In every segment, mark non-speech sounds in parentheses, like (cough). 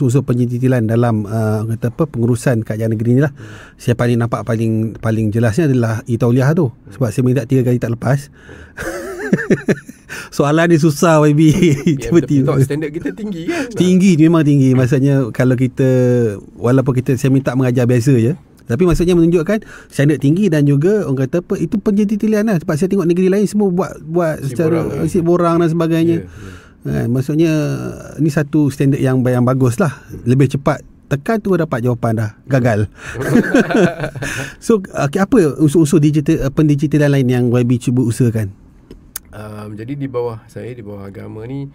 unsur-unsur penyintilan dalam uh, kata apa pengurusan kerajaan negeri ni lah siapa ni nampak paling paling jelasnya adalah Itauliah tu sebab saya minta tiga kali tak lepas (laughs) Soalan ni susah YB ya, Tiba-tiba yeah, Standard kita tinggi kan Tinggi memang tinggi Maksudnya Kalau kita Walaupun kita Saya minta mengajar biasa je tapi maksudnya menunjukkan standard tinggi dan juga orang kata apa itu penyelidikan lah sebab saya tengok negeri lain semua buat buat secara si borang dan sebagainya yeah, yeah. Eh, maksudnya ni satu standard yang yang bagus lah. Lebih cepat tekan tu dapat jawapan dah. Gagal. (laughs) so apa unsur-unsur digital uh, eh, pendigitalan lain yang YB cuba usahakan? Um, jadi di bawah saya di bawah agama ni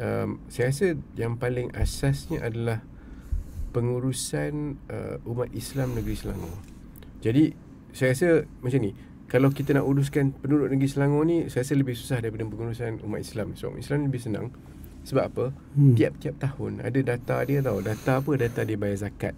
um, saya rasa yang paling asasnya adalah pengurusan uh, umat Islam negeri Selangor. Jadi saya rasa macam ni, kalau kita nak uruskan penduduk negeri Selangor ni saya rasa lebih susah daripada pengurusan umat Islam sebab umat Islam lebih senang sebab apa hmm. tiap-tiap tahun ada data dia tahu data apa data dia bayar zakat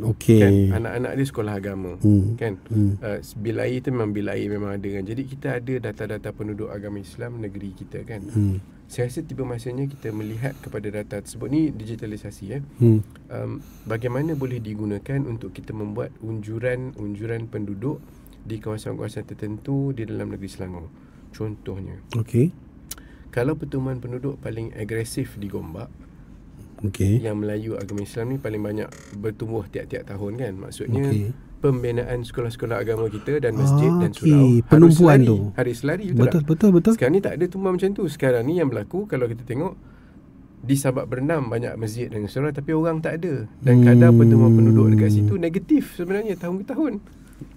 okey kan? anak-anak dia sekolah agama hmm. kan hmm. Uh, eh, bilai tu memang bilai memang ada kan jadi kita ada data-data penduduk agama Islam negeri kita kan hmm. Saya rasa tiba masanya kita melihat kepada data tersebut ni digitalisasi ya. Hmm. Um, bagaimana boleh digunakan untuk kita membuat unjuran-unjuran penduduk di kawasan-kawasan tertentu di dalam negeri Selangor. Contohnya. Okey. Kalau pertumbuhan penduduk paling agresif di Gombak, okey. Yang Melayu agama Islam ni paling banyak bertumbuh tiap-tiap tahun kan? Maksudnya okay. pembinaan sekolah-sekolah agama kita dan masjid ah, dan surau. Okey, penumpuan tu. Hari selari betul. Betul, betul, betul. Sekarang ni tak ada tumbuhan macam tu. Sekarang ni yang berlaku kalau kita tengok di Sabak Bernam banyak masjid dan surau tapi orang tak ada dan hmm. kadar pertumbuhan penduduk dekat situ negatif sebenarnya tahun ke tahun.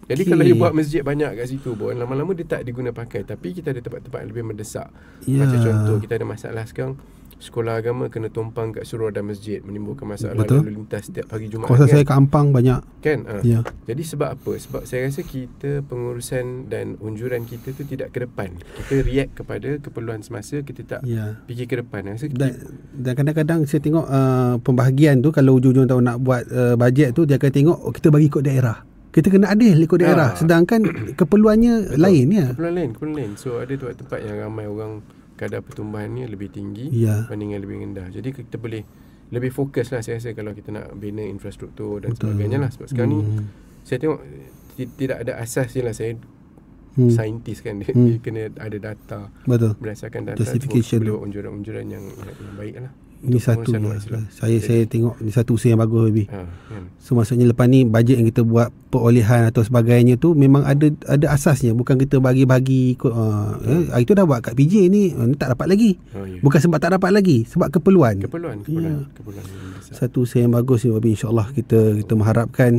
Jadi okay. kalau you buat masjid banyak kat situ pun Lama-lama dia tak pakai. Tapi kita ada tempat-tempat yang lebih mendesak yeah. Macam contoh kita ada masalah sekarang Sekolah agama kena tumpang kat suruh ada masjid Menimbulkan masalah Betul. lalu lintas setiap pagi Jumaat Kawasan kan? saya kampang banyak Kan? Ha. Yeah. Ya. Jadi sebab apa? Sebab saya rasa kita pengurusan dan unjuran kita tu tidak ke depan Kita react kepada keperluan semasa Kita tak yeah. fikir ke depan rasa kita dan kadang-kadang saya tengok uh, pembahagian tu Kalau ujung-ujung tahu nak buat uh, bajet tu Dia akan tengok oh, kita bagi ikut daerah kita kena adil ikut daerah ya. sedangkan (coughs) keperluannya Betul. lain ya keperluan lain keperluan lain so ada tempat-tempat yang ramai orang kadar pertumbuhannya lebih tinggi ya. banding lebih rendah jadi kita boleh lebih fokus lah saya rasa kalau kita nak bina infrastruktur dan Betul. sebagainya lah sebab sekarang hmm. ni saya tengok tidak ada asas je lah saya hmm. saintis kan dia, hmm. dia (laughs) kena ada data Betul. berdasarkan data untuk tu unjuran-unjuran yang, yang baik lah ni lah. satu saya okay. saya tengok ni satu usaha yang bagus lebih. Ha, kan. So maksudnya lepas ni bajet yang kita buat perolehan atau sebagainya tu memang ada ada asasnya bukan kita bagi-bagi ikut uh, ah, yeah. Ya. Hmm. eh, itu dah buat kat PJ ni uh, tak dapat lagi. Oh, yeah. Bukan sebab tak dapat lagi sebab keperluan. Keperluan ya. keperluan. Yeah. keperluan satu usaha yang bagus ni baby insyaallah kita oh. kita mengharapkan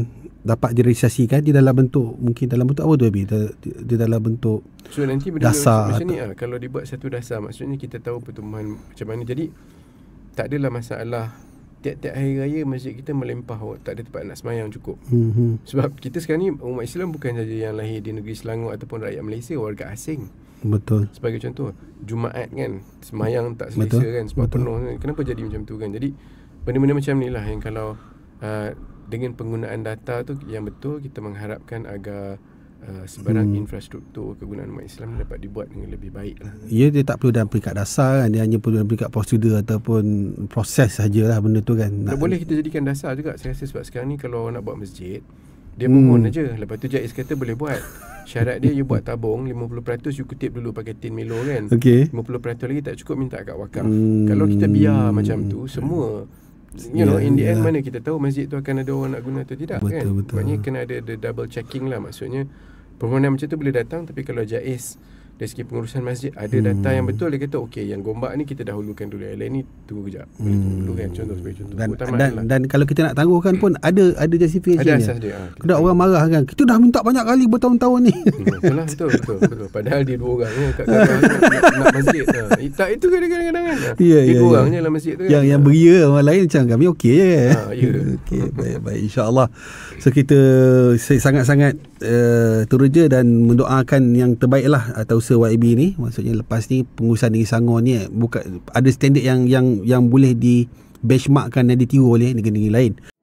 dapat direalisasikan di dalam bentuk mungkin dalam bentuk apa tu baby di dalam bentuk so nanti benda dasar macam ni ha, kalau dibuat satu dasar maksudnya kita tahu pertumbuhan macam mana jadi tak adalah masalah tiap-tiap hari raya masjid kita melempah oh, tak ada tempat nak semayang cukup mm-hmm. sebab kita sekarang ni umat Islam bukan saja yang lahir di negeri Selangor ataupun rakyat Malaysia warga asing betul sebagai contoh Jumaat kan semayang tak selesa betul. kan sebab betul. penuh kan? kenapa jadi macam tu kan jadi benda-benda macam ni lah yang kalau uh, dengan penggunaan data tu yang betul kita mengharapkan agar Uh, sebarang hmm. infrastruktur kegunaan umat Islam dapat dibuat dengan lebih baik lah. Ya, dia tak perlu dalam peringkat dasar kan. Dia hanya perlu dalam peringkat prosedur ataupun proses sajalah benda tu kan. Tak boleh kita jadikan dasar juga. Saya rasa sebab sekarang ni kalau nak buat masjid, dia hmm. bangun hmm. aja. Lepas tu Jaiz kata boleh buat. Syarat dia you buat tabung 50% you kutip dulu pakai tin milo kan. Okay. 50% lagi tak cukup minta kat wakaf. Hmm. Kalau kita biar macam tu semua You know, in the ya, end yeah. mana kita tahu masjid tu akan ada orang nak guna atau tidak betul, kan? Betul, betul. kena ada the double checking lah maksudnya. Permohonan macam tu boleh datang tapi kalau jais dari segi pengurusan masjid ada hmm. data yang betul dia kata okey yang Gombak ni kita dahulukan dulu yang lain ni tunggu kejap boleh hmm. tunggu kan contoh sebagai contoh dan Utama dan, dan kalau kita nak tangguhkan pun ada ada justification ada asas dia ha, ah, kena orang marah kan kita dah minta banyak kali bertahun-tahun ni hmm, betul, lah, betul, betul betul padahal dia dua orang kat kat nak, nak masjid ha. tak itu kan kadang-kadang kan ya, ya, dia yeah, yeah, dua yeah. je dalam masjid tu kan yang, yang ah. beria orang lain macam kami okey je ya. ha, (laughs) ya. baik Insya Allah so kita sangat-sangat uh, eh, teruja dan mendoakan yang terbaik lah atau pengusaha YB ni maksudnya lepas ni pengusaha Negeri Sangor ni eh, bukan ada standard yang yang yang boleh di benchmarkkan dan ditiru oleh negeri-negeri lain